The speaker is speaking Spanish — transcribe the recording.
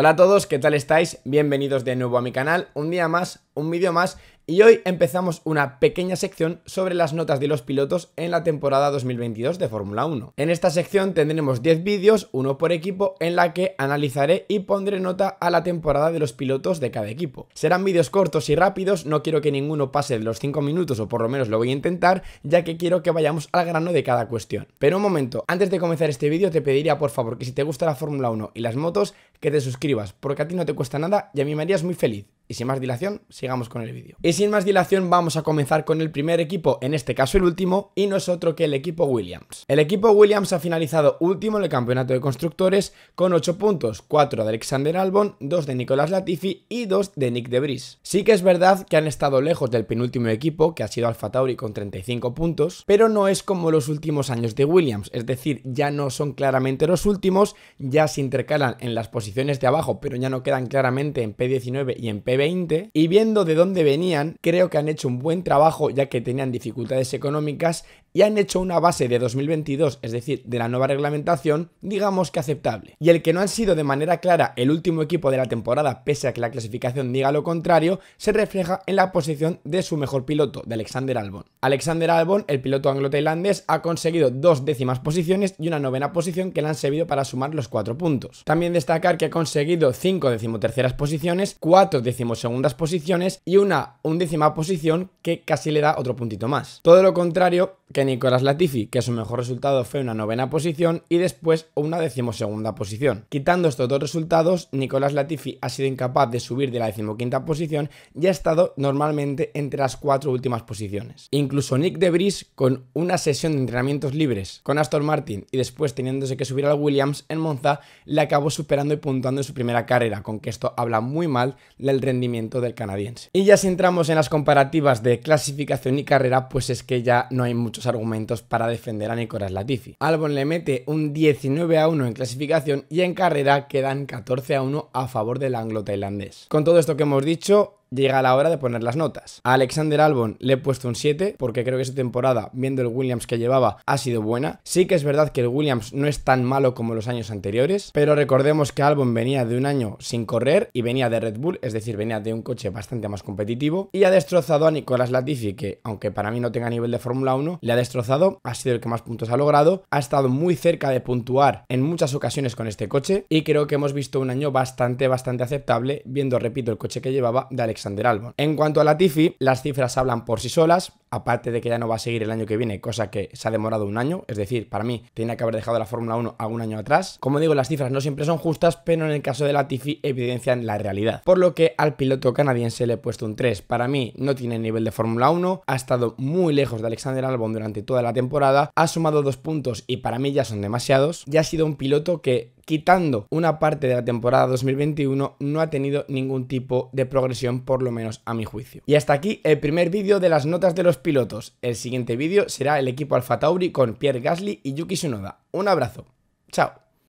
Hola a todos, ¿qué tal estáis? Bienvenidos de nuevo a mi canal, un día más un vídeo más y hoy empezamos una pequeña sección sobre las notas de los pilotos en la temporada 2022 de Fórmula 1. En esta sección tendremos 10 vídeos, uno por equipo, en la que analizaré y pondré nota a la temporada de los pilotos de cada equipo. Serán vídeos cortos y rápidos, no quiero que ninguno pase de los 5 minutos o por lo menos lo voy a intentar, ya que quiero que vayamos al grano de cada cuestión. Pero un momento, antes de comenzar este vídeo te pediría por favor que si te gusta la Fórmula 1 y las motos, que te suscribas, porque a ti no te cuesta nada y a mí me harías muy feliz. Y sin más dilación, sigamos con el vídeo. Y sin más dilación, vamos a comenzar con el primer equipo, en este caso el último, y no es otro que el equipo Williams. El equipo Williams ha finalizado último en el campeonato de constructores con 8 puntos, 4 de Alexander Albon, 2 de Nicolás Latifi y 2 de Nick de Vries. Sí que es verdad que han estado lejos del penúltimo equipo, que ha sido Alfa Tauri con 35 puntos, pero no es como los últimos años de Williams, es decir, ya no son claramente los últimos, ya se intercalan en las posiciones de abajo, pero ya no quedan claramente en P19 y en P20 y viendo de dónde venían, creo que han hecho un buen trabajo ya que tenían dificultades económicas y han hecho una base de 2022, es decir, de la nueva reglamentación, digamos que aceptable. Y el que no han sido de manera clara el último equipo de la temporada, pese a que la clasificación diga lo contrario, se refleja en la posición de su mejor piloto, de Alexander Albon. Alexander Albon, el piloto anglo-tailandés, ha conseguido dos décimas posiciones y una novena posición que le han servido para sumar los cuatro puntos. También destacar que ha conseguido cinco decimoterceras posiciones, cuatro decimosegundas posiciones y una undécima posición que casi le da otro puntito más. Todo lo contrario que en Nicolás Latifi, que su mejor resultado fue una novena posición y después una decimosegunda posición. Quitando estos dos resultados, Nicolás Latifi ha sido incapaz de subir de la decimoquinta posición y ha estado normalmente entre las cuatro últimas posiciones. Incluso Nick de Vries, con una sesión de entrenamientos libres con Aston Martin y después teniéndose que subir al Williams en Monza, le acabó superando y puntuando en su primera carrera, con que esto habla muy mal del rendimiento del canadiense. Y ya si entramos en las comparativas de clasificación y carrera, pues es que ya no hay muchos argumentos para defender a Nicolás Latifi. Albon le mete un 19 a 1 en clasificación y en carrera quedan 14 a 1 a favor del anglo-tailandés. Con todo esto que hemos dicho, llega la hora de poner las notas. A Alexander Albon le he puesto un 7 porque creo que su temporada, viendo el Williams que llevaba, ha sido buena. Sí que es verdad que el Williams no es tan malo como los años anteriores, pero recordemos que Albon venía de un año sin correr y venía de Red Bull, es decir, venía de un coche bastante más competitivo y ha destrozado a Nicolás Latifi, que aunque para mí no tenga nivel de Fórmula 1, le ha destrozado, ha sido el que más puntos ha logrado, ha estado muy cerca de puntuar en muchas ocasiones con este coche y creo que hemos visto un año bastante, bastante aceptable, viendo, repito, el coche que llevaba de Alexander Alexander Albon. En cuanto a la Latifi, las cifras hablan por sí solas, aparte de que ya no va a seguir el año que viene, cosa que se ha demorado un año, es decir, para mí tenía que haber dejado la Fórmula 1 algún año atrás. Como digo, las cifras no siempre son justas, pero en el caso de la Tifi evidencian la realidad. Por lo que al piloto canadiense le he puesto un 3. Para mí no tiene nivel de Fórmula 1, ha estado muy lejos de Alexander Albon durante toda la temporada, ha sumado dos puntos y para mí ya son demasiados, y ha sido un piloto que quitando una parte de la temporada 2021, no ha tenido ningún tipo de progresión, por lo menos a mi juicio. Y hasta aquí el primer vídeo de las notas de los pilotos. El siguiente vídeo será el equipo Alfa Tauri con Pierre Gasly y Yuki Tsunoda. Un abrazo. Chao.